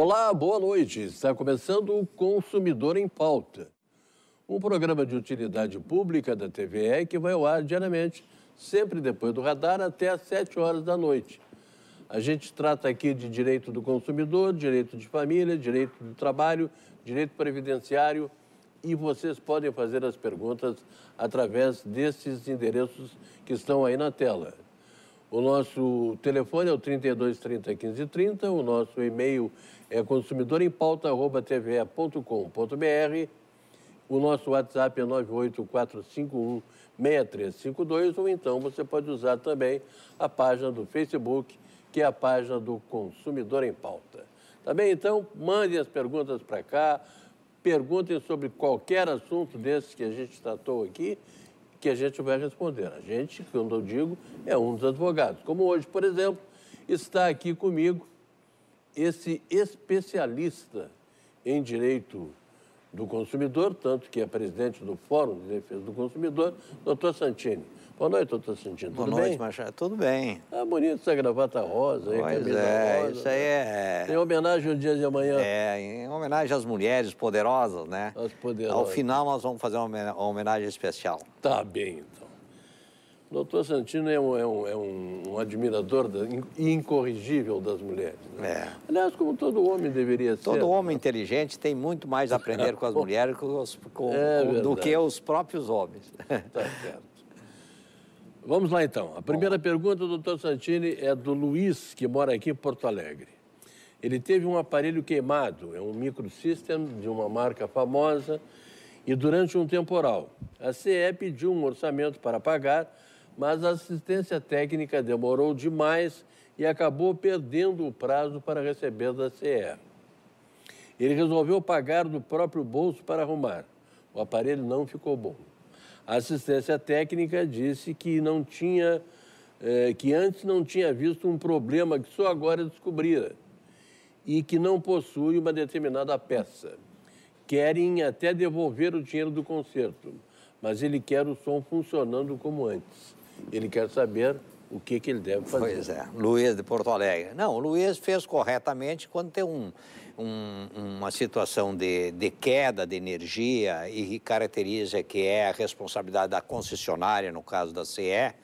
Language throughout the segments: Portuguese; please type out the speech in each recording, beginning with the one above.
Olá, boa noite. Está começando o Consumidor em Pauta, um programa de utilidade pública da TVE que vai ao ar diariamente, sempre depois do radar, até às 7 horas da noite. A gente trata aqui de direito do consumidor, direito de família, direito do trabalho, direito previdenciário e vocês podem fazer as perguntas através desses endereços que estão aí na tela. O nosso telefone é o 32 30 30, o nosso e-mail é consumidorempauta.tve.com.br, o nosso WhatsApp é 6352 ou então você pode usar também a página do Facebook, que é a página do Consumidor em Pauta. Tá bem? Então, mandem as perguntas para cá, perguntem sobre qualquer assunto desses que a gente tratou aqui que a gente vai responder. A gente, quando eu digo, é um dos advogados. Como hoje, por exemplo, está aqui comigo esse especialista em direito do consumidor, tanto que é presidente do Fórum de Defesa do Consumidor, doutor Santini. Boa noite, doutor Santino. Boa Tudo noite, bem? Machado. Tudo bem. Ah, bonito essa gravata rosa aí, pois é, rosa, Isso aí né? é. Em homenagem ao dia de amanhã. É, em homenagem às mulheres poderosas, né? As poderosas. Ao final nós vamos fazer uma homenagem especial. Tá bem, então. O doutor Santino é um, é um, é um admirador da, incorrigível das mulheres. Né? É. Aliás, como todo homem deveria todo ser. Todo né? homem né? inteligente tem muito mais a aprender com as mulheres com com, é do que os próprios homens. Tá certo. Vamos lá então. A primeira Bom. pergunta, doutor Santini, é do Luiz, que mora aqui em Porto Alegre. Ele teve um aparelho queimado, é um microsystem de uma marca famosa, e durante um temporal. A CE pediu um orçamento para pagar, mas a assistência técnica demorou demais e acabou perdendo o prazo para receber da CE. Ele resolveu pagar do próprio bolso para arrumar. O aparelho não ficou bom. A assistência técnica disse que não tinha, é, que antes não tinha visto um problema que só agora descobrira e que não possui uma determinada peça. Querem até devolver o dinheiro do concerto, mas ele quer o som funcionando como antes. Ele quer saber o que, que ele deve fazer. Pois é, Luiz de Porto Alegre. Não, o Luiz fez corretamente quando tem um um, uma situação de, de queda de energia e caracteriza que é a responsabilidade da concessionária, no caso da CE,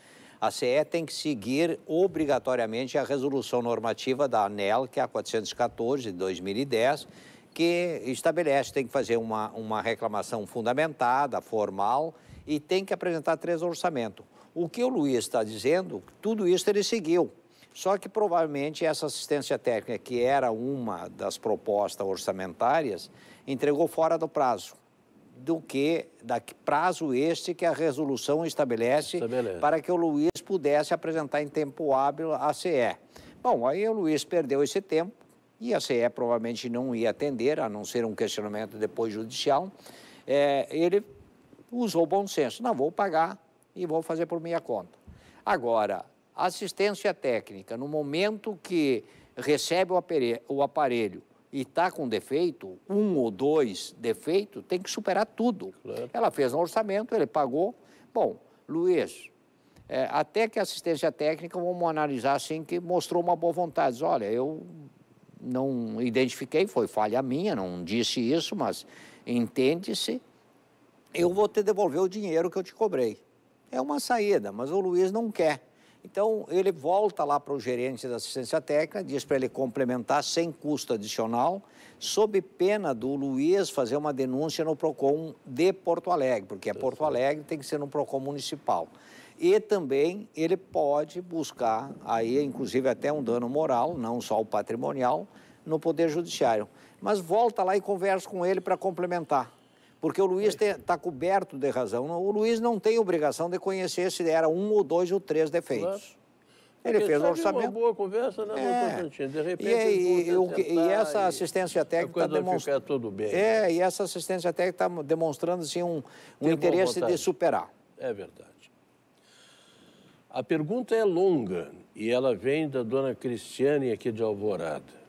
a CE tem que seguir obrigatoriamente a resolução normativa da ANEL, que é a 414 de 2010, que estabelece, tem que fazer uma, uma reclamação fundamentada, formal, e tem que apresentar três orçamentos. O que o Luiz está dizendo, tudo isso ele seguiu. Só que provavelmente essa assistência técnica, que era uma das propostas orçamentárias, entregou fora do prazo do que da prazo este que a resolução estabelece, estabelece, é para que o Luiz pudesse apresentar em tempo hábil a CE. Bom, aí o Luiz perdeu esse tempo e a CE provavelmente não ia atender, a não ser um questionamento depois judicial. É, ele usou bom senso, não vou pagar e vou fazer por minha conta. Agora, Assistência técnica, no momento que recebe o aparelho e está com defeito, um ou dois defeitos, tem que superar tudo. Claro. Ela fez um orçamento, ele pagou. Bom, Luiz, é, até que a assistência técnica, vamos analisar assim, que mostrou uma boa vontade. Diz, olha, eu não identifiquei, foi falha minha, não disse isso, mas entende-se, eu vou te devolver o dinheiro que eu te cobrei. É uma saída, mas o Luiz não quer. Então, ele volta lá para o gerente da assistência técnica, diz para ele complementar sem custo adicional, sob pena do Luiz fazer uma denúncia no PROCON de Porto Alegre, porque é Porto Alegre, tem que ser no PROCON municipal. E também ele pode buscar, aí, inclusive, até um dano moral, não só o patrimonial, no Poder Judiciário. Mas volta lá e conversa com ele para complementar porque o Luiz é está coberto de razão. O Luiz não tem obrigação de conhecer se era um ou dois ou três defeitos. Ele Porque é fez o orçamento. uma boa conversa, né, é. De repente, e, aí, e, tá é, e essa assistência técnica está demonstrando. tudo bem. É, né? e essa assistência técnica está demonstrando assim, um, um interesse de superar. É verdade. A pergunta é longa e ela vem da dona Cristiane aqui de Alvorada.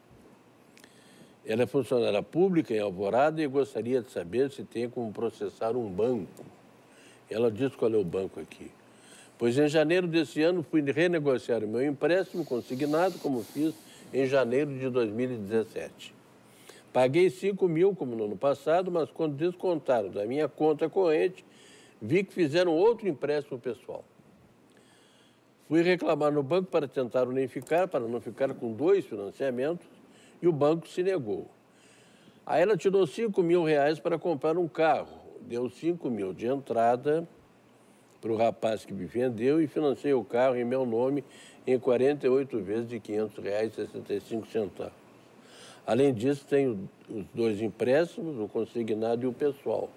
Ela é funcionária pública em Alvorada e gostaria de saber se tem como processar um banco. Ela diz qual é o banco aqui. Pois em janeiro desse ano fui renegociar o meu empréstimo consignado, como fiz em janeiro de 2017. Paguei 5 mil, como no ano passado, mas quando descontaram da minha conta corrente, vi que fizeram outro empréstimo pessoal. Fui reclamar no banco para tentar unificar, para não ficar com dois financiamentos, e o banco se negou. Aí ela tirou 5 mil reais para comprar um carro, deu 5 mil de entrada para o rapaz que me vendeu e financei o carro em meu nome em 48 vezes de R$ 500,65. Além disso, tenho os dois empréstimos, o consignado e o pessoal.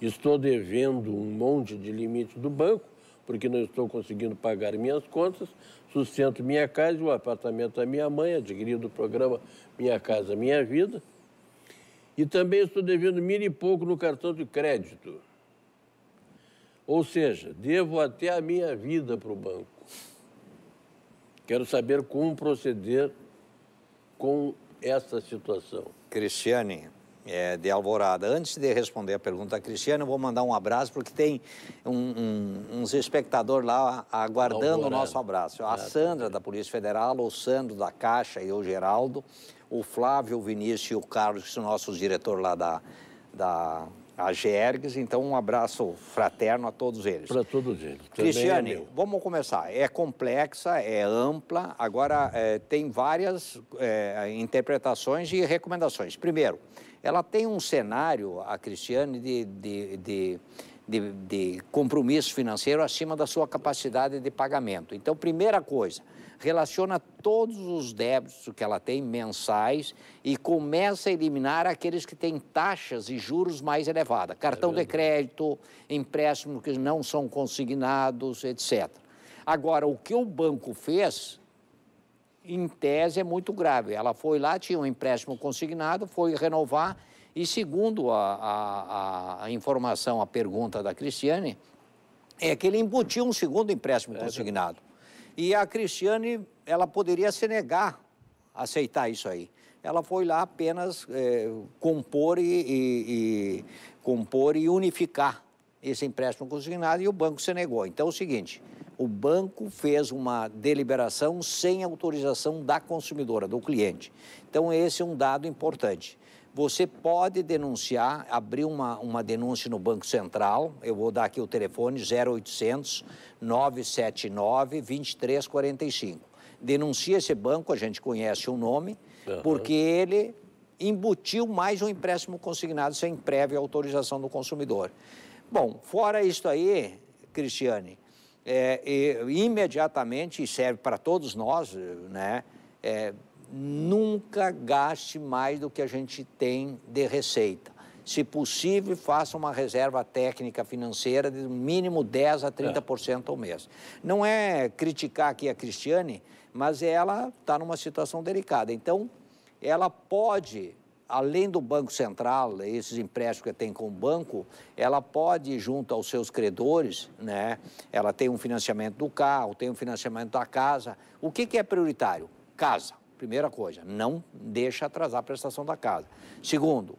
Estou devendo um monte de limite do banco porque não estou conseguindo pagar minhas contas, sustento minha casa e o apartamento da minha mãe, adquirido o programa Minha Casa Minha Vida. E também estou devendo mil e pouco no cartão de crédito. Ou seja, devo até a minha vida para o banco. Quero saber como proceder com essa situação. Cristiane, é, de Alvorada. Antes de responder a pergunta da Cristiana, eu vou mandar um abraço, porque tem um, um, uns espectadores lá aguardando Alvorada. o nosso abraço. A Sandra, da Polícia Federal, o Sandro, da Caixa e o Geraldo, o Flávio, o Vinícius e o Carlos, que são nossos diretores lá da, da a GERGS, então um abraço fraterno a todos eles. Para todos eles. É Cristiane, é vamos começar. É complexa, é ampla, agora é, tem várias é, interpretações e recomendações. Primeiro, ela tem um cenário, a Cristiane, de, de, de de, de, compromisso financeiro acima da sua capacidade de pagamento. Então, primeira coisa, relaciona todos os débitos que ela tem mensais e começa a eliminar aqueles que têm taxas e juros mais elevadas, é cartão é de crédito, empréstimos que não são consignados, etc. Agora, o que o banco fez, em tese, é muito grave. Ela foi lá, tinha um empréstimo consignado, foi renovar e, segundo a, a, a informação, a pergunta da Cristiane, é que ele embutiu um segundo empréstimo é consignado. E a Cristiane, ela poderia se negar a aceitar isso aí. Ela foi lá apenas é, compor, e, e, e, compor e unificar esse empréstimo consignado e o banco se negou. Então é o seguinte, o banco fez uma deliberação sem autorização da consumidora, do cliente. Então esse é um dado importante. Você pode denunciar, abrir uma, uma denúncia no Banco Central. Eu vou dar aqui o telefone 0800 979 2345. Denuncia esse banco, a gente conhece o nome, uhum. porque ele embutiu mais um empréstimo consignado sem prévia autorização do consumidor. Bom, fora isso aí, Cristiane, é, e, imediatamente, e serve para todos nós, né? É, nunca gaste mais do que a gente tem de receita. Se possível, faça uma reserva técnica financeira de mínimo 10 a 30% ao mês. Não é criticar aqui a Cristiane, mas ela está numa situação delicada. Então, ela pode, além do Banco Central, esses empréstimos que tem com o banco, ela pode, junto aos seus credores, né? Ela tem um financiamento do carro, tem um financiamento da casa. O que, que é prioritário? Casa Primeira coisa, não deixa atrasar a prestação da casa. Segundo,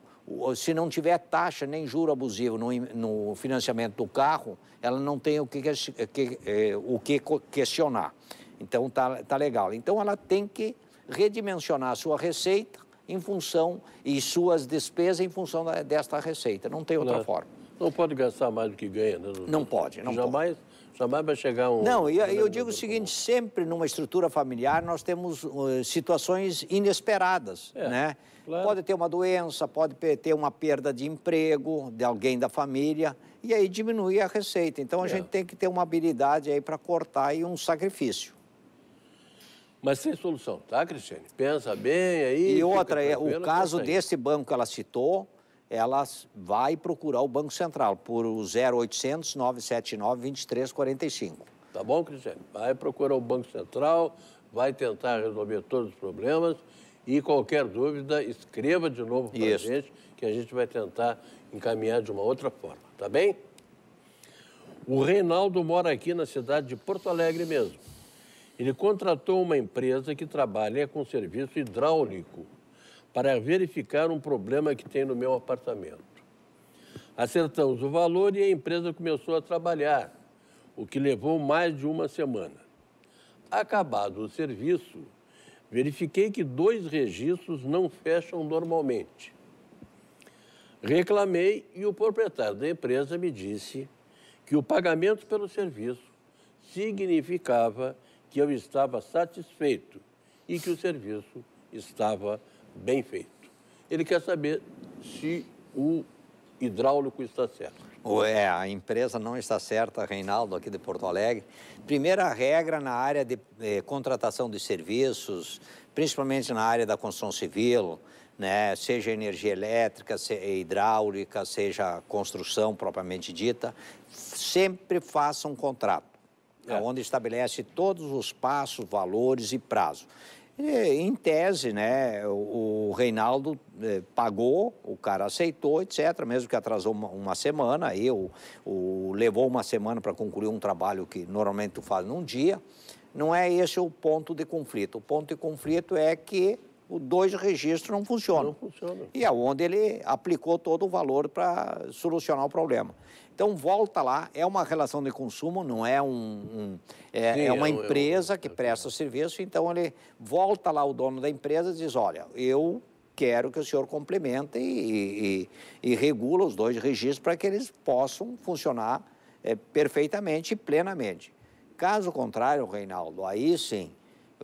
se não tiver taxa nem juro abusivo no, no financiamento do carro, ela não tem o que, que eh, o que questionar. Então tá, tá legal. Então ela tem que redimensionar a sua receita em função e suas despesas em função da, desta receita. Não tem outra não, forma. Não pode gastar mais do que ganha, né? Não, não pode, não Jamais. Pode. Só vai para chegar um. Não, eu, eu digo o seguinte: sempre numa estrutura familiar nós temos uh, situações inesperadas, é, né? Claro. Pode ter uma doença, pode ter uma perda de emprego de alguém da família e aí diminuir a receita. Então a é. gente tem que ter uma habilidade aí para cortar e um sacrifício. Mas sem solução, tá, Cristiane? Pensa bem aí. E outra, é, o tá caso desse banco que ela citou, ela vai procurar o Banco Central por 0800 979 2345. Tá bom, Cristiano? Vai procurar o Banco Central, vai tentar resolver todos os problemas e qualquer dúvida, escreva de novo para a gente, que a gente vai tentar encaminhar de uma outra forma, tá bem? O Reinaldo mora aqui na cidade de Porto Alegre mesmo. Ele contratou uma empresa que trabalha com serviço hidráulico para verificar um problema que tem no meu apartamento. Acertamos o valor e a empresa começou a trabalhar, o que levou mais de uma semana. Acabado o serviço, verifiquei que dois registros não fecham normalmente. Reclamei e o proprietário da empresa me disse que o pagamento pelo serviço significava que eu estava satisfeito e que o serviço estava bem feito. Ele quer saber se o hidráulico está certo. É, a empresa não está certa, Reinaldo, aqui de Porto Alegre. Primeira regra na área de eh, contratação de serviços, principalmente na área da construção civil, né, seja energia elétrica, seja hidráulica, seja construção propriamente dita, sempre faça um contrato, é. onde estabelece todos os passos, valores e prazo. É, em tese, né, o Reinaldo é, pagou, o cara aceitou, etc., mesmo que atrasou uma, semana, aí o, levou uma semana para concluir um trabalho que normalmente tu faz num dia. Não é esse o ponto de conflito. O ponto de conflito é que os dois registros não funcionam. Não funcionam. E é onde ele aplicou todo o valor para solucionar o problema. Então volta lá, é uma relação de consumo, não é um, um é, Sim, é, uma empresa que presta serviço, então ele volta lá o dono da empresa e diz, olha, eu quero que o senhor complemente e, e, e regula os dois registros para que eles possam funcionar é, perfeitamente e plenamente. Caso contrário, Reinaldo, aí sim,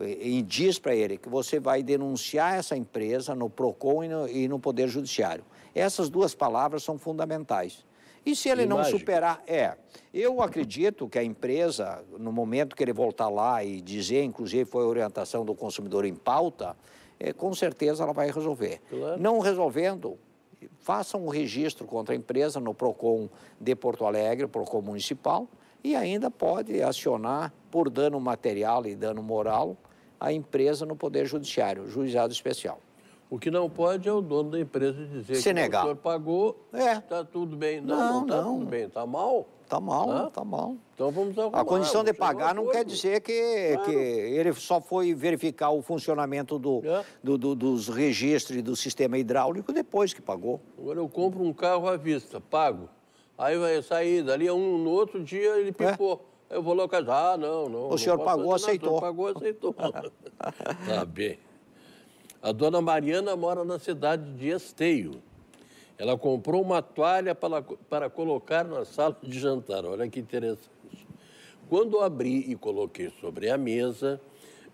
e, e diz para ele que você vai denunciar essa empresa no PROCON e no, e no Poder Judiciário. Essas duas palavras são fundamentais. E se ele não superar, é. Eu acredito que a empresa, no momento que ele voltar lá e dizer, inclusive foi a orientação do consumidor em pauta, é, com certeza ela vai resolver. Claro. Não resolvendo, façam um registro contra a empresa no PROCON de Porto Alegre, PROCON Municipal, e ainda pode acionar por dano material e dano moral a empresa no Poder Judiciário, juizado especial. O que não pode é o dono da empresa dizer Se que negar. o senhor pagou, está é. Tá tudo bem. Não, não está tudo bem, está mal. Está mal, está né? mal. Então vamos arrumar. A condição de pagar não quer dizer que, claro. que ele só foi verificar o funcionamento do, é. do, do, dos registros do sistema hidráulico depois que pagou. Agora eu compro um carro à vista, pago. Aí vai sair dali um no outro dia ele pipou. É. Eu vou localizar. Ah, não, não. O senhor pagou, aceitou. O senhor pagou, aceitou. tá bem. A dona Mariana mora na cidade de Esteio. Ela comprou uma toalha para, para colocar na sala de jantar. Olha que interessante. Quando abri e coloquei sobre a mesa,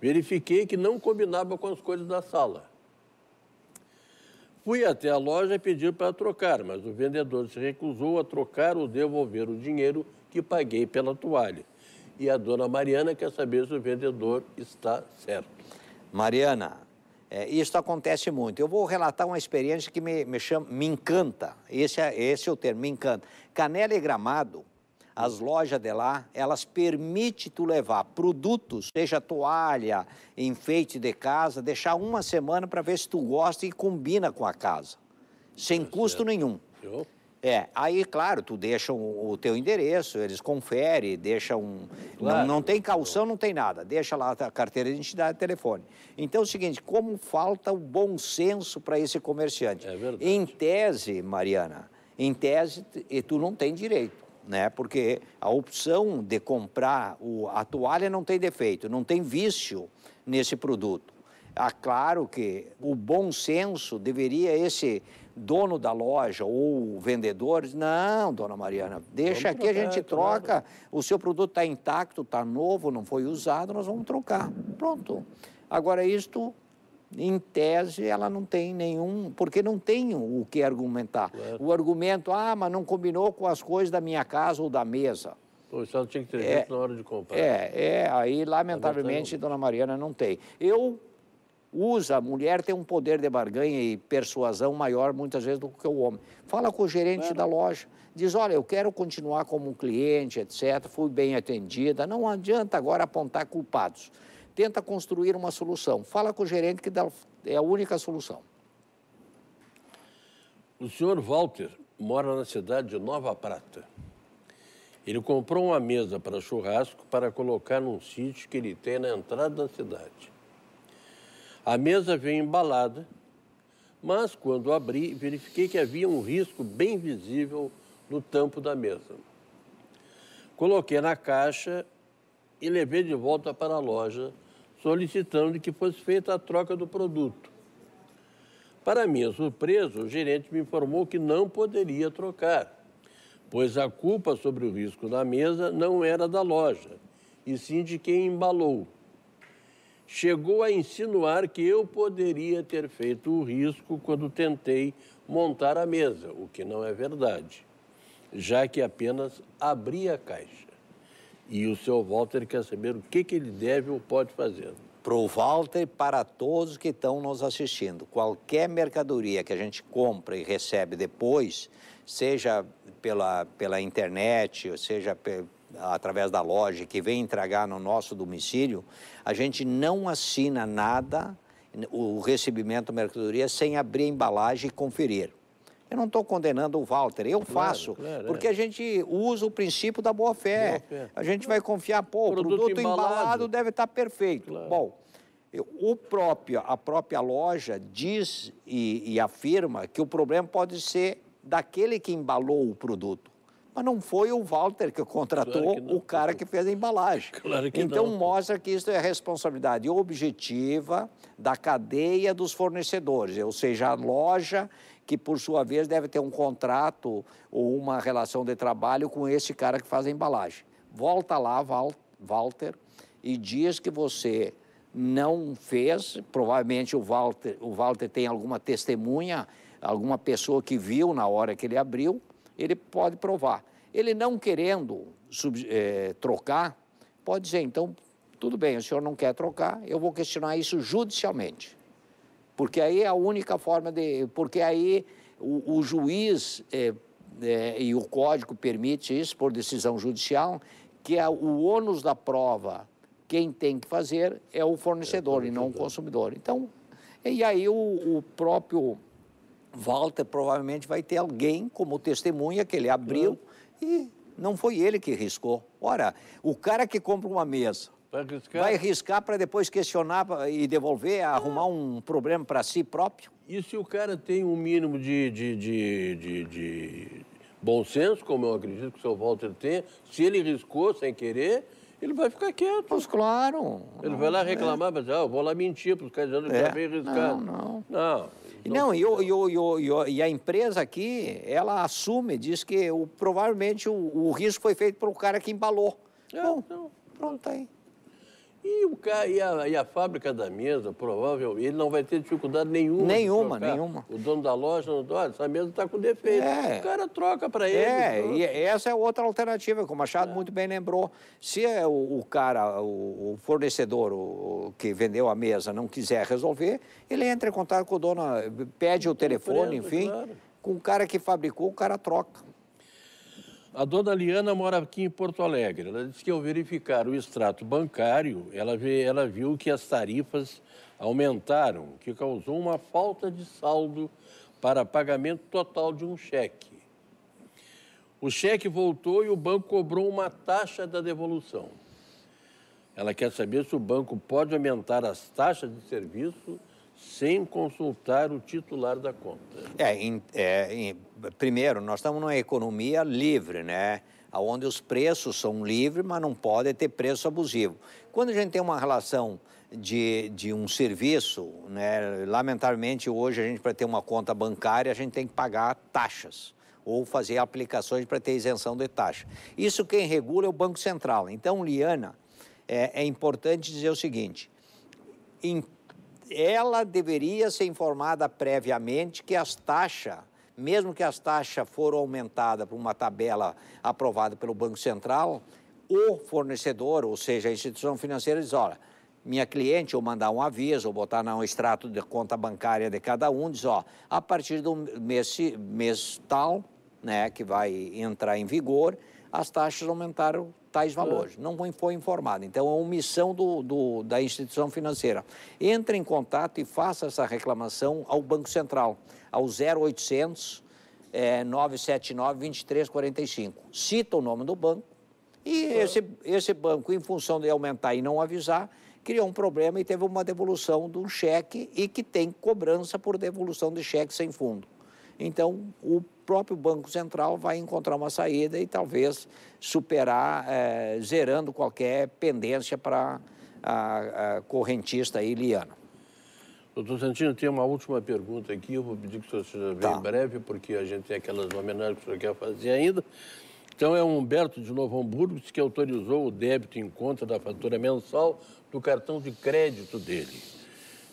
verifiquei que não combinava com as coisas da sala. Fui até a loja e pedi para trocar, mas o vendedor se recusou a trocar ou devolver o dinheiro que paguei pela toalha. E a dona Mariana quer saber se o vendedor está certo. Mariana, é, isso acontece muito. Eu vou relatar uma experiência que me, me chama, me encanta. Esse é, esse é o termo, me encanta. Canela e Gramado, as lojas de lá, elas permitem tu levar produtos, seja toalha, enfeite de casa, deixar uma semana para ver se tu gosta e combina com a casa. Sem tá custo nenhum. É, aí, claro, tu deixa o, o teu endereço, eles conferem, deixam. Um, claro. não, não, tem calção, não tem nada. Deixa lá a carteira de identidade e telefone. Então é o seguinte: como falta o bom senso para esse comerciante? É verdade. Em tese, Mariana, em tese, tu não tem direito. Né? Porque a opção de comprar o, a toalha não tem defeito, não tem vício nesse produto. Ah, claro que o bom senso deveria esse dono da loja ou vendedor diz, não, dona Mariana, deixa vamos aqui, trocar, a gente troca, claro. o seu produto está intacto, está novo, não foi usado, nós vamos trocar. Pronto. Agora, isto, em tese, ela não tem nenhum, porque não tem o que argumentar. Claro. O argumento, ah, mas não combinou com as coisas da minha casa ou da mesa. Pô, só tinha que ter é, na hora de comprar. É, é aí, lamentavelmente, dona Mariana não tem. Eu usa, a mulher tem um poder de barganha e persuasão maior muitas vezes do que o homem. Fala com o gerente da loja, diz: olha, eu quero continuar como um cliente, etc. Fui bem atendida. Não adianta agora apontar culpados. Tenta construir uma solução. Fala com o gerente que é a única solução. O senhor Walter mora na cidade de Nova Prata. Ele comprou uma mesa para churrasco para colocar num sítio que ele tem na entrada da cidade. A mesa veio embalada, mas quando abri, verifiquei que havia um risco bem visível no tampo da mesa. Coloquei na caixa e levei de volta para a loja, solicitando que fosse feita a troca do produto. Para minha surpresa, o gerente me informou que não poderia trocar, pois a culpa sobre o risco da mesa não era da loja, e sim de quem embalou chegou a insinuar que eu poderia ter feito o risco quando tentei montar a mesa, o que não é verdade, já que apenas abri a caixa. E o seu Walter quer saber o que, que ele deve ou pode fazer. Para o Walter e para todos que estão nos assistindo, qualquer mercadoria que a gente compra e recebe depois, seja pela, pela internet, ou seja através da loja, que vem entregar no nosso domicílio, a gente não assina nada, o recebimento da mercadoria, sem abrir a embalagem e conferir. Eu não estou condenando o Walter, eu claro, faço, claro, é. porque é. a gente usa o princípio da boa-fé. Boa a gente vai confiar, pô, o produto, produto embalado. embalado. deve estar tá perfeito. Claro. Bom, o próprio, a própria loja diz e, e afirma que o problema pode ser daquele que embalou o produto. Mas não foi o Walter que contratou claro que o cara que fez a embalagem. Claro que então não. mostra que isso é a responsabilidade objetiva da cadeia dos fornecedores, ou seja, a loja que por sua vez deve ter um contrato ou uma relação de trabalho com esse cara que faz a embalagem. Volta lá, Walter, e diz que você não fez, provavelmente o Walter, o Walter tem alguma testemunha, alguma pessoa que viu na hora que ele abriu ele pode provar. Ele não querendo sub, é, trocar, pode dizer, então, tudo bem, o senhor não quer trocar, eu vou questionar isso judicialmente. Porque aí é a única forma de. Porque aí o, o juiz é, é, e o código permite isso por decisão judicial, que é o ônus da prova, quem tem que fazer é o fornecedor, é o fornecedor. e não o consumidor. Então, e aí o, o próprio Walter provavelmente vai ter alguém como testemunha que ele abriu é. e não foi ele que riscou. Ora, o cara que compra uma mesa vai riscar, vai riscar para depois questionar e devolver, ah. arrumar um problema para si próprio? E se o cara tem um mínimo de, de, de, de, de bom senso, como eu acredito que o seu Walter tem, se ele riscou sem querer, ele vai ficar quieto. Pois claro. Ele vai lá reclamar, é. mas ah, eu vou lá mentir para os caras que é. já veio riscado. Não, não. Não. Não, e, o, e, o, e, o, e, a empresa aqui, ela assume, diz que o, provavelmente o, risco foi feito pelo cara que embalou. É, Bom, não. pronto tá aí. E, o cara, e, a, e a fábrica da mesa, provavelmente, ele não vai ter dificuldade nenhuma. Nenhuma, nenhuma. O dono da loja, não, olha, essa mesa está com defeito. É. O cara troca para ele. É, então, e é, essa é outra alternativa, que o Machado é. muito bem lembrou. Se é o, o cara, o, o fornecedor o, que vendeu a mesa não quiser resolver, ele entra em contato com o dono, pede o telefone, enfim. Claro. Com o cara que fabricou, o cara troca. A dona Liana mora aqui em Porto Alegre. Ela disse que ao verificar o extrato bancário, ela, vê, ela viu que as tarifas aumentaram, que causou uma falta de saldo para pagamento total de um cheque. O cheque voltou e o banco cobrou uma taxa da devolução. Ela quer saber se o banco pode aumentar as taxas de serviço sem consultar o titular da conta. É, em, é em, primeiro, nós estamos numa economia livre, né? Onde os preços são livres, mas não pode ter preço abusivo. Quando a gente tem uma relação de, de um serviço, né? lamentavelmente hoje a gente, para ter uma conta bancária, a gente tem que pagar taxas ou fazer aplicações para ter isenção de taxa. Isso quem regula é o Banco Central. Então, Liana, é, é importante dizer o seguinte: em ela deveria ser informada previamente que as taxas, mesmo que as taxas foram aumentadas por uma tabela aprovada pelo Banco Central, o fornecedor, ou seja, a instituição financeira, diz: olha, minha cliente, ou mandar um aviso, ou botar um extrato de conta bancária de cada um, diz: ó, a partir do mês, mês tal, né, que vai entrar em vigor, as taxas aumentaram tais é. valores. Não foi informado. Então, é omissão do, do, da instituição financeira. Entre em contato e faça essa reclamação ao Banco Central, ao 0800 é, 979 2345. Cita o nome do banco e esse, esse banco, em função de aumentar e não avisar, criou um problema e teve uma devolução de um cheque e que tem cobrança por devolução de cheque sem fundo. Então, o próprio Banco Central vai encontrar uma saída e talvez superar, é, zerando qualquer pendência para a, a, correntista aí, Doutor Santino, tem uma última pergunta aqui, eu vou pedir que o senhor seja bem tá. breve, porque a gente tem aquelas homenagens que o senhor quer fazer ainda. Então é o Humberto de Novo Hamburgo que autorizou o débito em conta da fatura mensal do cartão de crédito dele.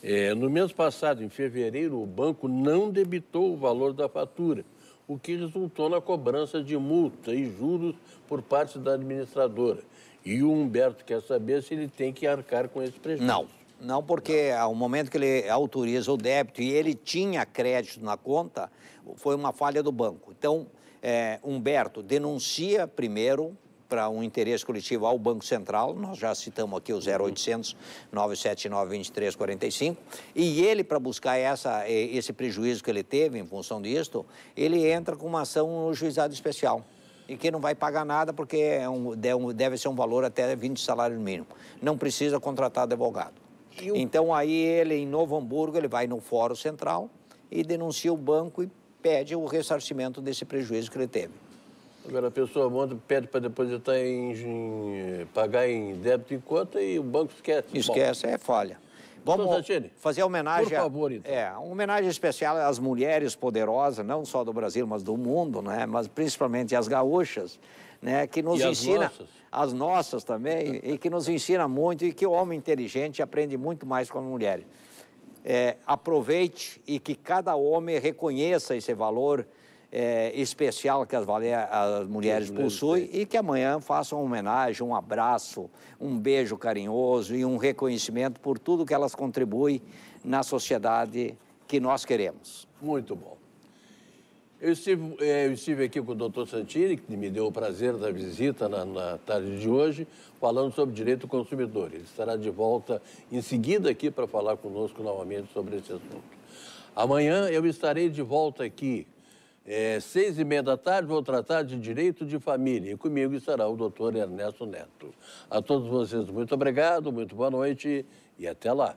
É, no mês passado, em fevereiro, o banco não debitou o valor da fatura o que resultou na cobrança de multa e juros por parte da administradora. E o Humberto quer saber se ele tem que arcar com esse prejuízo. Não, não porque não. ao momento que ele autoriza o débito e ele tinha crédito na conta, foi uma falha do banco. Então, é, Humberto, denuncia primeiro para um interesse coletivo ao Banco Central, nós já citamos aqui o 0800 979 2345, e ele, para buscar essa, esse prejuízo que ele teve em função disto, ele entra com uma ação no juizado especial e que não vai pagar nada porque é um, deve ser um valor até 20 salários mínimo. Não precisa contratar advogado. O... Então aí ele em Novo Hamburgo ele vai no Fórum Central e denuncia o banco e pede o ressarcimento desse prejuízo que ele teve. Agora, a pessoa monta pede para depositar em, em, pagar em débito em conta e o banco esquece. Esquece, Bom. é falha. Vamos Santini, fazer homenagem. Por favor, então. É, uma homenagem especial às mulheres poderosas, não só do Brasil, mas do mundo, né? Mas principalmente às gaúchas, né? Que nos e ensina. As nossas. as nossas também, e que nos ensina muito, e que o homem inteligente aprende muito mais com a mulher É, aproveite e que cada homem reconheça esse valor é, especial que as, as mulheres possuem e que amanhã façam uma homenagem, um abraço, um beijo carinhoso e um reconhecimento por tudo que elas contribuem na sociedade que nós queremos. Muito bom. Eu estive, é, eu estive aqui com o doutor Santini, que me deu o prazer da visita na, na tarde de hoje, falando sobre direito do consumidor. Ele estará de volta em seguida aqui para falar conosco novamente sobre esse assunto. Amanhã eu estarei de volta aqui é, seis e meia da tarde, vou tratar de direito de família. E comigo estará o doutor Ernesto Neto. A todos vocês, muito obrigado, muito boa noite e até lá.